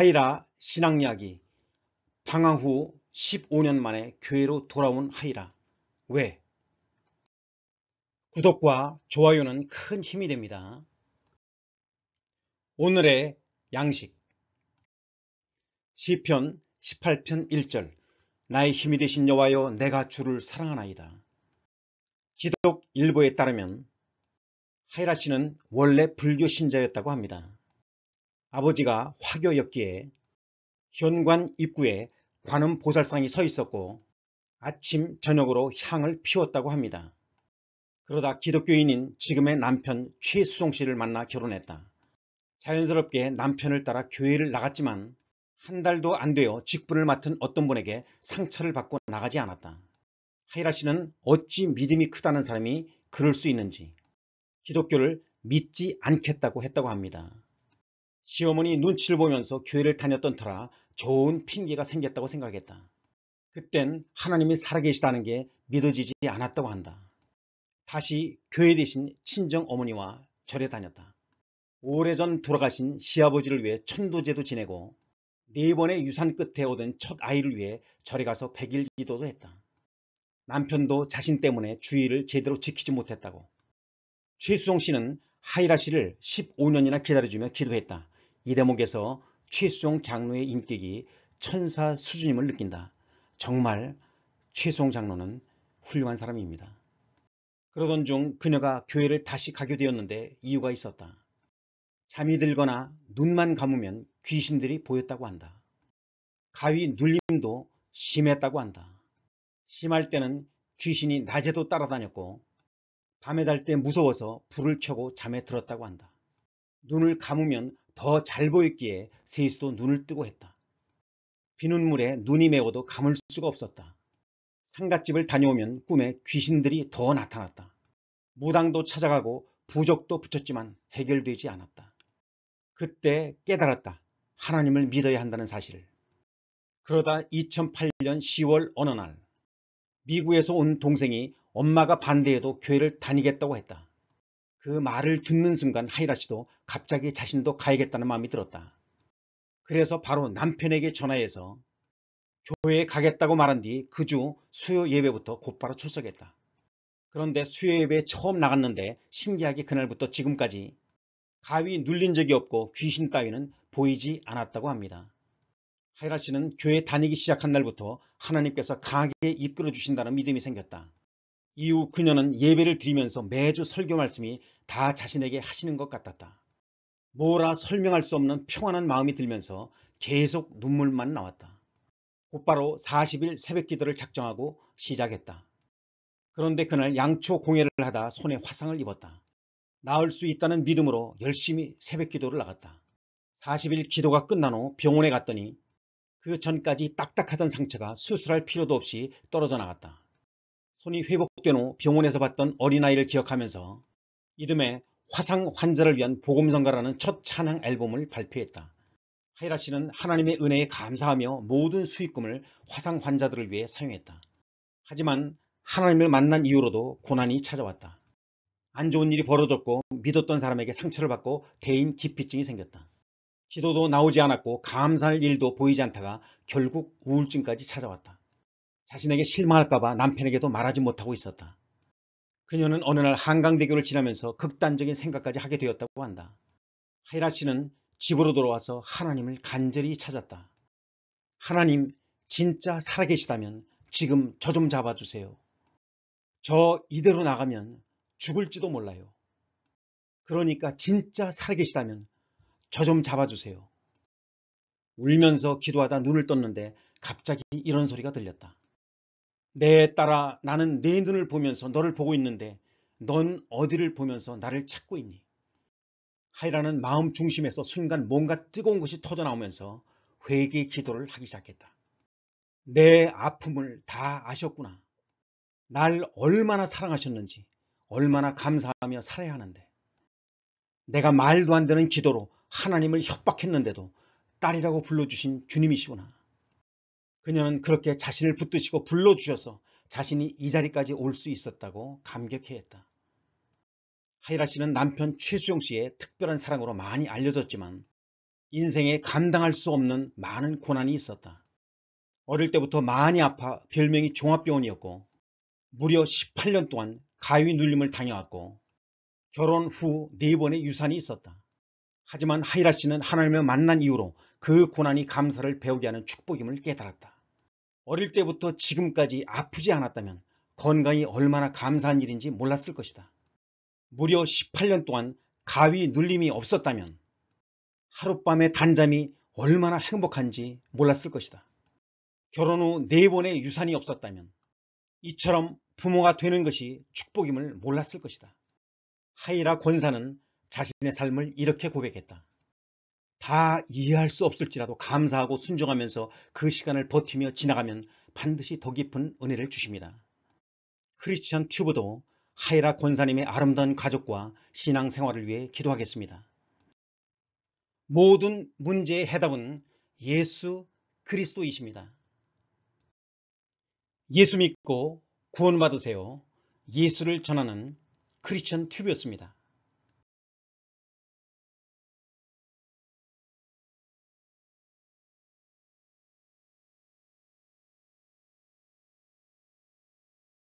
하이라 신앙이야기 방황 후 15년 만에 교회로 돌아온 하이라. 왜? 구독과 좋아요는 큰 힘이 됩니다. 오늘의 양식 시편 18편 1절 나의 힘이 되신 여와여 내가 주를 사랑하나이다. 기독 일보에 따르면 하이라 씨는 원래 불교 신자였다고 합니다. 아버지가 화교였기에 현관 입구에 관음 보살상이 서 있었고 아침 저녁으로 향을 피웠다고 합니다. 그러다 기독교인인 지금의 남편 최수종 씨를 만나 결혼했다. 자연스럽게 남편을 따라 교회를 나갔지만 한 달도 안 되어 직분을 맡은 어떤 분에게 상처를 받고 나가지 않았다. 하이라 씨는 어찌 믿음이 크다는 사람이 그럴 수 있는지 기독교를 믿지 않겠다고 했다고 합니다. 시어머니 눈치를 보면서 교회를 다녔던 터라 좋은 핑계가 생겼다고 생각했다. 그땐 하나님이 살아계시다는 게 믿어지지 않았다고 한다. 다시 교회 대신 친정 어머니와 절에 다녔다. 오래전 돌아가신 시아버지를 위해 천도제도 지내고 네 번의 유산 끝에 얻은 첫 아이를 위해 절에 가서 백일 기도도 했다. 남편도 자신 때문에 주의를 제대로 지키지 못했다고. 최수성 씨는 하이라 씨를 15년이나 기다려주며 기도했다. 이 대목에서 최수종 장로의 인격이 천사 수준임을 느낀다. 정말 최수종 장로는 훌륭한 사람입니다. 그러던 중 그녀가 교회를 다시 가게 되었는데 이유가 있었다. 잠이 들거나 눈만 감으면 귀신들이 보였다고 한다. 가위 눌림도 심했다고 한다. 심할 때는 귀신이 낮에도 따라다녔고 밤에 잘 때 무서워서 불을 켜고 잠에 들었다고 한다. 눈을 감으면 더잘 보였기에 세이스도 눈을 뜨고 했다. 비눗물에 눈이 메워도 감을 수가 없었다. 상갓집을 다녀오면 꿈에 귀신들이 더 나타났다. 무당도 찾아가고 부적도 붙였지만 해결되지 않았다. 그때 깨달았다. 하나님을 믿어야 한다는 사실을. 그러다 2008년 10월 어느 날 미국에서 온 동생이 엄마가 반대해도 교회를 다니겠다고 했다. 그 말을 듣는 순간 하이라 씨도 갑자기 자신도 가야겠다는 마음이 들었다. 그래서 바로 남편에게 전화해서 교회에 가겠다고 말한 뒤 그 주 수요 예배부터 곧바로 출석했다. 그런데 수요 예배에 처음 나갔는데 신기하게 그날부터 지금까지 가위 눌린 적이 없고 귀신 따위는 보이지 않았다고 합니다. 하이라 씨는 교회 다니기 시작한 날부터 하나님께서 강하게 이끌어 주신다는 믿음이 생겼다. 이후 그녀는 예배를 드리면서 매주 설교 말씀이 다 자신에게 하시는 것 같았다. 뭐라 설명할 수 없는 평안한 마음이 들면서 계속 눈물만 나왔다. 곧바로 40일 새벽 기도를 작정하고 시작했다. 그런데 그날 양초 공예를 하다 손에 화상을 입었다. 나을 수 있다는 믿음으로 열심히 새벽 기도를 나갔다. 40일 기도가 끝난 후 병원에 갔더니 그 전까지 딱딱하던 상처가 수술할 필요도 없이 떨어져 나갔다. 손이 회복된 후 병원에서 봤던 어린아이를 기억하면서 이듬해 화상 환자를 위한 복음성가라는 첫 찬양 앨범을 발표했다. 하이라 씨는 하나님의 은혜에 감사하며 모든 수익금을 화상 환자들을 위해 사용했다. 하지만 하나님을 만난 이후로도 고난이 찾아왔다. 안 좋은 일이 벌어졌고 믿었던 사람에게 상처를 받고 대인 기피증이 생겼다. 기도도 나오지 않았고 감사할 일도 보이지 않다가 결국 우울증까지 찾아왔다. 자신에게 실망할까봐 남편에게도 말하지 못하고 있었다. 그녀는 어느 날 한강대교를 지나면서 극단적인 생각까지 하게 되었다고 한다. 하이라 씨는 집으로 돌아와서 하나님을 간절히 찾았다. 하나님, 진짜 살아계시다면 지금 저 좀 잡아주세요. 저 이대로 나가면 죽을지도 몰라요. 그러니까 진짜 살아계시다면 저 좀 잡아주세요. 울면서 기도하다 눈을 떴는데 갑자기 이런 소리가 들렸다. 내 딸아 나는 내 눈을 보면서 너를 보고 있는데 넌 어디를 보면서 나를 찾고 있니? 하이라는 마음 중심에서 순간 뭔가 뜨거운 것이 터져나오면서 회개 기도를 하기 시작했다. 내 아픔을 다 아셨구나. 날 얼마나 사랑하셨는지 얼마나 감사하며 살아야 하는데 내가 말도 안 되는 기도로 하나님을 협박했는데도 딸이라고 불러주신 주님이시구나. 그녀는 그렇게 자신을 붙드시고 불러주셔서 자신이 이 자리까지 올 수 있었다고 감격해했다. 하이라 씨는 남편 최수영 씨의 특별한 사랑으로 많이 알려졌지만 인생에 감당할 수 없는 많은 고난이 있었다. 어릴 때부터 많이 아파 별명이 종합병원이었고 무려 18년 동안 가위 눌림을 당해왔고 결혼 후 4번의 유산이 있었다. 하지만 하이라 씨는 하나님을 만난 이후로 그 고난이 감사를 배우게 하는 축복임을 깨달았다. 어릴 때부터 지금까지 아프지 않았다면 건강이 얼마나 감사한 일인지 몰랐을 것이다. 무려 18년 동안 가위 눌림이 없었다면 하룻밤의 단잠이 얼마나 행복한지 몰랐을 것이다. 결혼 후 네 번의 유산이 없었다면 이처럼 부모가 되는 것이 축복임을 몰랐을 것이다. 하이라 권사는 자신의 삶을 이렇게 고백했다. 다 이해할 수 없을지라도 감사하고 순종하면서 그 시간을 버티며 지나가면 반드시 더 깊은 은혜를 주십니다. 크리스천 튜브도 하이라 권사님의 아름다운 가족과 신앙생활을 위해 기도하겠습니다. 모든 문제의 해답은 예수 그리스도이십니다. 예수 믿고 구원 받으세요. 예수를 전하는 크리스천 튜브였습니다.